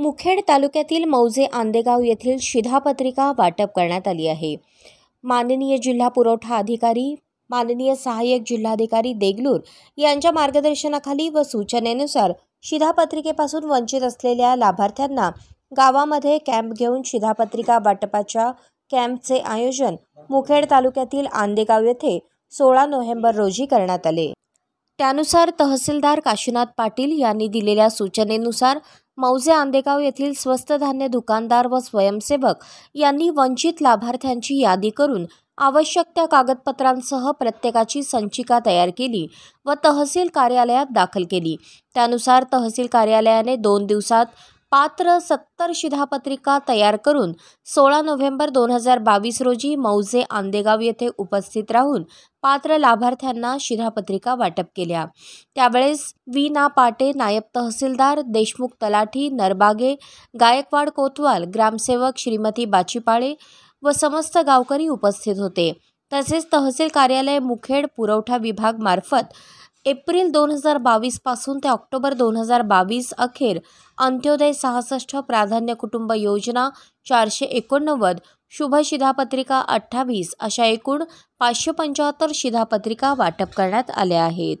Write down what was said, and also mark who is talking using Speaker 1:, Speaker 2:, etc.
Speaker 1: मुखेड तालुक्यातील मौजे आंदेगाव येथील शिधापत्रिका वाटप करण्यात आली आहे माननीय जिल्हा पुरवठा अधिकारी माननीय सहाय्यक जिल्हाधिकारी देगलूर यांच्या मार्गदर्शनाखाली व सूचनेनुसार शिधापत्रिकेपासून वंचित असलेल्या लाभार्थ्यांना गावामध्ये कॅम्प घेऊन शिधापत्रिका वाटपाच्या कॅम्पचे आयोजन मुखेड तालुक्यातील आंदेगाव येथे सोळा नोव्हेंबर रोजी करण्यात आले त्यानुसार तहसीलदार काशीनाथ पाटील यांनी दिलेल्या सूचनेनुसार मौजे आंदेगाव येथील स्वस्त धान्य दुकानदार व स्वयंसेवक यांनी वंचित लाभार्थ्यांची यादी करून आवश्यक त्या कागदपत्रांसह प्रत्येकाची संचिका तयार केली व तहसील कार्यालयात दाखल केली त्यानुसार तहसील कार्यालयाने दोन दिवसात पात्र सत्तर शिधापत्रिका तयार करून सोळा नोव्हेंबर दोन हजार बावीस रोजी मौजे आंदेगाव येथे उपस्थित राहून पात्र लाभार्थ्यांना शिधापत्रिका वाटप केल्या त्यावेळेस वी ना पाटे नायब तहसीलदार देशमुख तलाठी नरबागे गायकवाड कोतवाल ग्रामसेवक श्रीमती बाचीपाळे व समस्त गावकरी उपस्थित होते तसेच तहसील कार्यालय मुखेड पुरवठा विभाग मार्फत एप्रिल दोन हजार बावीसपासून ते ऑक्टोबर दोन हजार बावीस अखेर अंत्योदय सहासष्ट प्राधान्य कुटुंब योजना चारशे एकोणनव्वद शुभशिधापत्रिका अठ्ठावीस अशा एकूण पाचशे पंच्याहत्तर शिधापत्रिका वाटप करण्यात आल्या आहेत